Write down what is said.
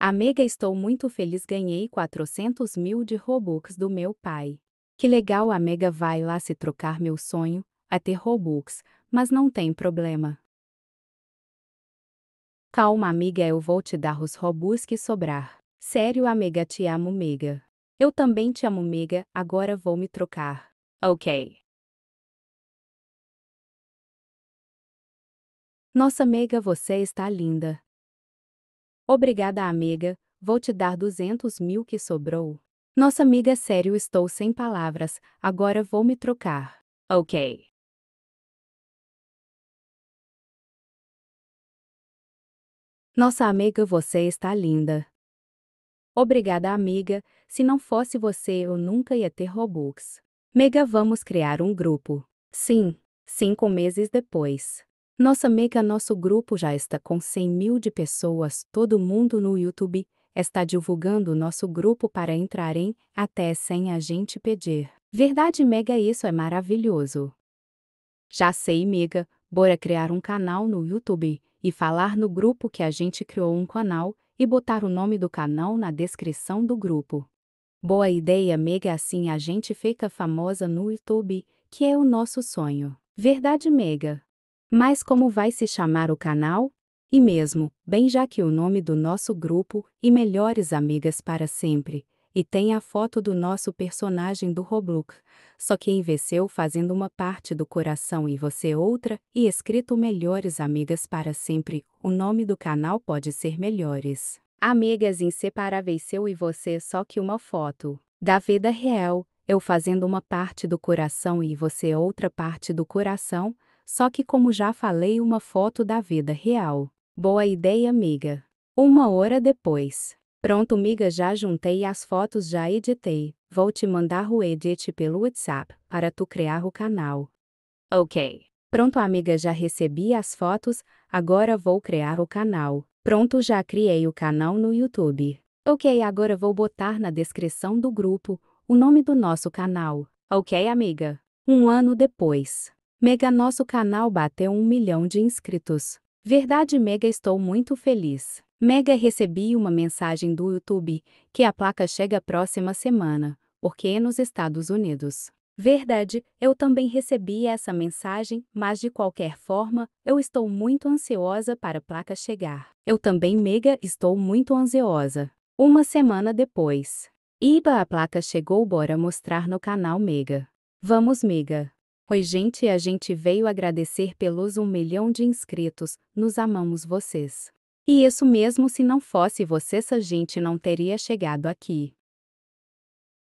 Amiga, estou muito feliz, ganhei 400 mil de Robux do meu pai. Que legal, amiga, vai lá se trocar meu sonho, a ter Robux, mas não tem problema. Calma, amiga, eu vou te dar os Robux que sobrar. Sério, amiga, te amo, amiga. Eu também te amo, amiga, agora vou me trocar. Ok. Nossa, amiga, você está linda. Obrigada, amiga, vou te dar 200 mil que sobrou. Nossa amiga, sério, estou sem palavras, agora vou me trocar. Ok. Nossa amiga, você está linda. Obrigada, amiga. Se não fosse você, eu nunca ia ter Robux. Mega, vamos criar um grupo. Sim, cinco meses depois. Nossa mega nosso grupo já está com 100 mil de pessoas, todo mundo no YouTube, está divulgando nosso grupo para entrar em até sem a gente pedir. Verdade mega isso é maravilhoso. Já sei mega, bora criar um canal no YouTube, e falar no grupo que a gente criou um canal, e botar o nome do canal na descrição do grupo. Boa ideia mega assim a gente fica famosa no YouTube, que é o nosso sonho. Verdade mega. Mas como vai se chamar o canal? E mesmo, bem já que o nome do nosso grupo, e melhores amigas para sempre, e tem a foto do nosso personagem do Roblox, só que envelheceu fazendo uma parte do coração e você outra, e escrito Melhores Amigas para Sempre, o nome do canal pode ser Melhores. Amigas inseparáveis seu e você só que uma foto. Da vida real, eu fazendo uma parte do coração e você outra parte do coração, só que como já falei, uma foto da vida real. Boa ideia, amiga. Uma hora depois. Pronto, amiga já juntei as fotos, já editei. Vou te mandar o edit pelo WhatsApp, para tu criar o canal. Ok. Pronto, amiga, já recebi as fotos, agora vou criar o canal. Pronto, já criei o canal no YouTube. Ok, agora vou botar na descrição do grupo o nome do nosso canal. Ok, amiga? Um ano depois. Mega nosso canal bateu um milhão de inscritos. Verdade Mega estou muito feliz. Mega recebi uma mensagem do YouTube que a placa chega próxima semana, porque é nos Estados Unidos. Verdade, eu também recebi essa mensagem, mas de qualquer forma, eu estou muito ansiosa para a placa chegar. Eu também mega estou muito ansiosa. Uma semana depois. Iba a placa chegou bora mostrar no canal Mega. Vamos Mega. Oi gente, a gente veio agradecer pelos um milhão de inscritos, nos amamos vocês. E isso mesmo se não fosse vocês a gente não teria chegado aqui.